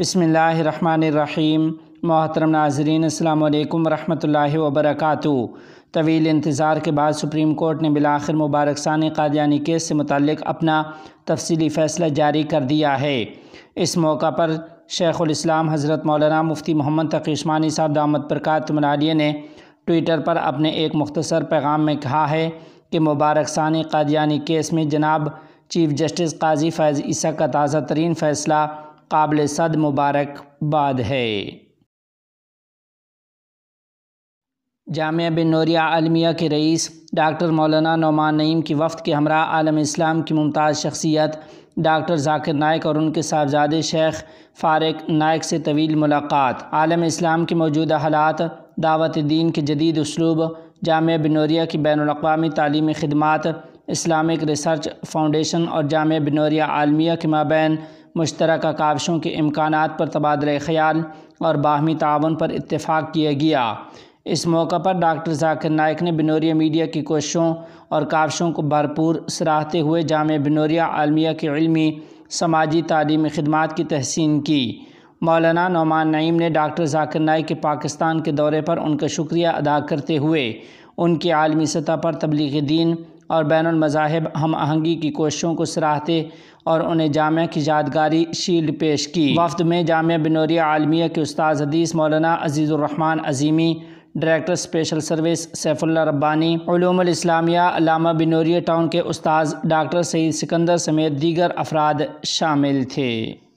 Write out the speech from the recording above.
बसमीम मोहतरम नाजरीन अल्लाम वरहमल वबरक तवील इंतज़ार के बाद सुप्रीम कोर्ट ने बिलाखिर मुबारक सानी कादयानी केस से मुतक अपना तफसली फ़ैसला जारी कर दिया है इस मौका पर शेख़ुलस्लाम हज़रत मौलाना मुफ्ती मोहम्मद तकीशमानी साहब दामद प्रकात मनालिया ने ट्विटर पर अपने एक मुख्तसर पैगाम में कहा है कि मुबारक सानी कादयानी केस में जनाब चीफ जस्टिस काजी फैज़ ईसा का ताज़ा तरीन फ़ैसला काबिल सद मुबारकबाद है जामिया बिन नूरिया आलमिया के रईस डॉक्टर मौलाना नुमान नईम की वफ़ के हमरा आलम इस्लाम की मुमताज़ शख्सियत डॉक्टर जाकिर नायक और उनके साहबजादे शेख फारक नायक से तवील मुलाकात आलम इस्लाम के मौजूदा हालात दावत दीन के जदीद उसलूब जामिया बनोरिया की बैन अवी तलीमी खदमात इस्लामिक रिसर्च फाउंडेशन और जाम बनोरिया आलमिया के माबैन मुश्तरक काबशों के इम्कान पर तबादला ख्याल और बाहमी ताउन पर इतफ़ाक़ किया गया इस मौका पर डॉक्टर जाकिर नायक ने बिनोरिया मीडिया की कोशिशों और काबशों को भरपूर सराहते हुए जाम बिनोरिया आलमिया के इलमी समाजी तलीमी खदमात की तहसीन की मौलाना नौमान नईम ने डॉक्टर जाकिर नायक के पाकिस्तान के दौरे पर उनका शुक्रिया अदा करते हुए उनकी आलमी सतह पर तबलीग दीन और बैन मज़ाहब हम आहंगी की कोशिशों को सराहते और उन्हें जामिया की यादगारी शील्ड पेश की वफद में जामिया बिनोरिया आलमिया के उस्ताद हदीस मौलाना Azizurrahman Azimi director special service Saifullah Rabbani Islamia Allama Binoria town के उस्ताद डॉक्टर सईद सिकंदर समेत दीगर अफराद शामिल थे